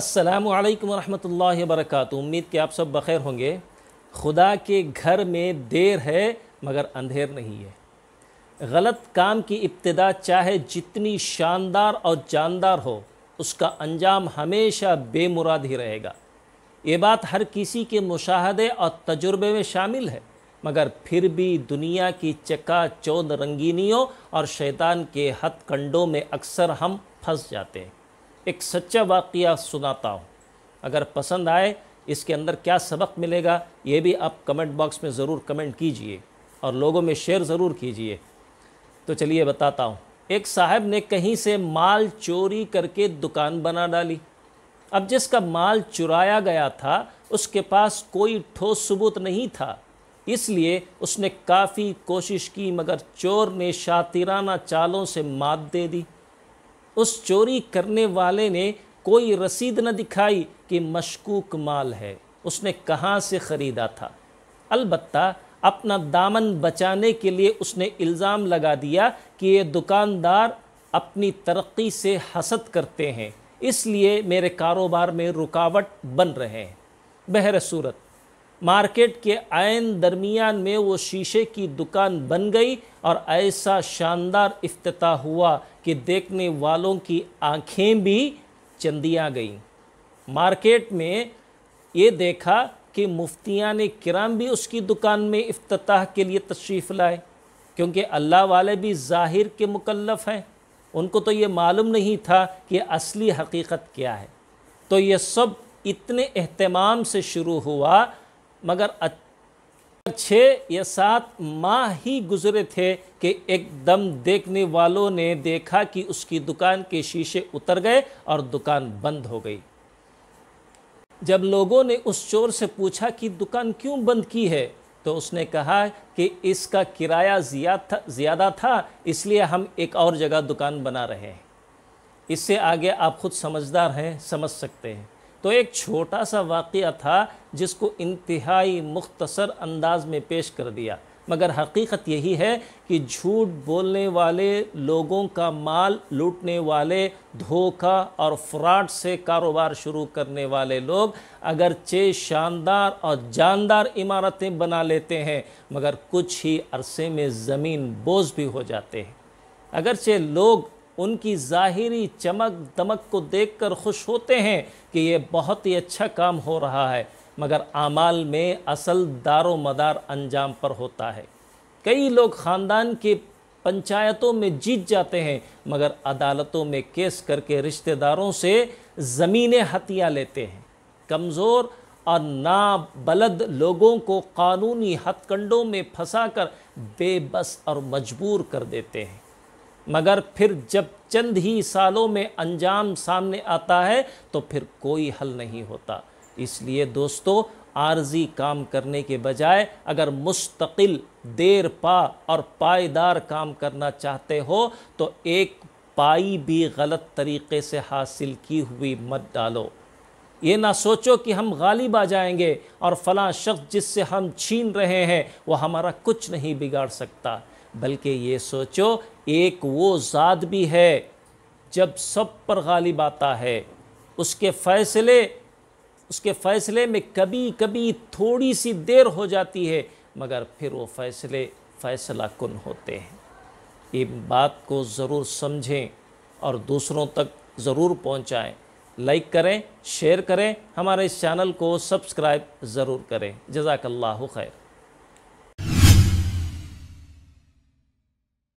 अस्सलाम वालेकुम रहमतुल्लाहि वरकत उम्मीद कि आप सब बखैर होंगे खुदा के घर में देर है मगर अंधेर नहीं है गलत काम की इब्तदा चाहे जितनी शानदार और जानदार हो उसका अंजाम हमेशा बेमुराद ही रहेगा ये बात हर किसी के मुशाहदे और तजुर्बे में शामिल है मगर फिर भी दुनिया की चका चौद रंगीनियों और शैतान के हथकंडों में अक्सर हम फंस जाते हैं एक सच्चा वाक़ सुनाता हूँ अगर पसंद आए इसके अंदर क्या सबक मिलेगा ये भी आप कमेंट बॉक्स में ज़रूर कमेंट कीजिए और लोगों में शेयर ज़रूर कीजिए तो चलिए बताता हूँ एक साहब ने कहीं से माल चोरी करके दुकान बना डाली अब जिसका माल चुराया गया था उसके पास कोई ठोस सबूत नहीं था इसलिए उसने काफ़ी कोशिश की मगर चोर ने शातिराना चालों से मात दे दी उस चोरी करने वाले ने कोई रसीद न दिखाई कि मशकूक माल है उसने कहाँ से ख़रीदा था अलबत् अपना दामन बचाने के लिए उसने इल्ज़ाम लगा दिया कि ये दुकानदार अपनी तरक्की से हसद करते हैं इसलिए मेरे कारोबार में रुकावट बन रहे हैं बहर सूरत मार्केट के आयन दरमियान में वो शीशे की दुकान बन गई और ऐसा शानदार अफ्ताह हुआ कि देखने वालों की आंखें भी चंदियाँ गईं मार्केट में ये देखा कि मुफ्तिया ने किराम भी उसकी दुकान में अफ्ताह के लिए तशरीफ़ लाए क्योंकि अल्लाह वाले भी ज़ाहिर के मुकलफ़ हैं उनको तो ये मालूम नहीं था कि असली हकीकत क्या है तो ये सब इतने अहतमाम से शुरू हुआ मगर छः या सात माह ही गुजरे थे कि एकदम देखने वालों ने देखा कि उसकी दुकान के शीशे उतर गए और दुकान बंद हो गई जब लोगों ने उस चोर से पूछा कि दुकान क्यों बंद की है तो उसने कहा कि इसका किराया ज़्यादा ज़्यादा था इसलिए हम एक और जगह दुकान बना रहे हैं इससे आगे आप खुद समझदार हैं समझ सकते हैं तो एक छोटा सा वाक़ था जिसको इंतहाई मुख्तसर अंदाज में पेश कर दिया मगर हकीकत यही है कि झूठ बोलने वाले लोगों का माल लूटने वाले धोखा और फ्रॉड से कारोबार शुरू करने वाले लोग अगरचे शानदार और जानदार इमारतें बना लेते हैं मगर कुछ ही अरसे में ज़मीन बोझ भी हो जाते हैं अगरचे लोग उनकी ज़ाहरी चमक दमक को देखकर खुश होते हैं कि ये बहुत ही अच्छा काम हो रहा है मगर आमाल में असल दारो मदार अंजाम पर होता है कई लोग ख़ानदान के पंचायतों में जीत जाते हैं मगर अदालतों में केस करके रिश्तेदारों से ज़मीनें हथिया लेते हैं कमज़ोर और नाबलद लोगों को कानूनी हथकंडों में फंसाकर बेबस और मजबूर कर देते हैं मगर फिर जब चंद ही सालों में अंजाम सामने आता है तो फिर कोई हल नहीं होता इसलिए दोस्तों आर्जी काम करने के बजाय अगर मुस्तकिल देर पा और पायदार काम करना चाहते हो तो एक पाई भी गलत तरीके से हासिल की हुई मत डालो ये ना सोचो कि हम गालिब आ जाएंगे और फला शख्स जिससे हम छीन रहे हैं वो हमारा कुछ नहीं बिगाड़ सकता बल्कि ये सोचो एक वो ज़ात भी है जब सब पर गालिब आता है उसके फ़ैसले उसके फ़ैसले में कभी कभी थोड़ी सी देर हो जाती है मगर फिर वो फ़ैसले फ़ैसला कन होते हैं इन बात को ज़रूर समझें और दूसरों तक ज़रूर पहुँचाएँ लाइक करें शेयर करें हमारे इस चैनल को सब्सक्राइब ज़रूर करें जजाकल्ला खैर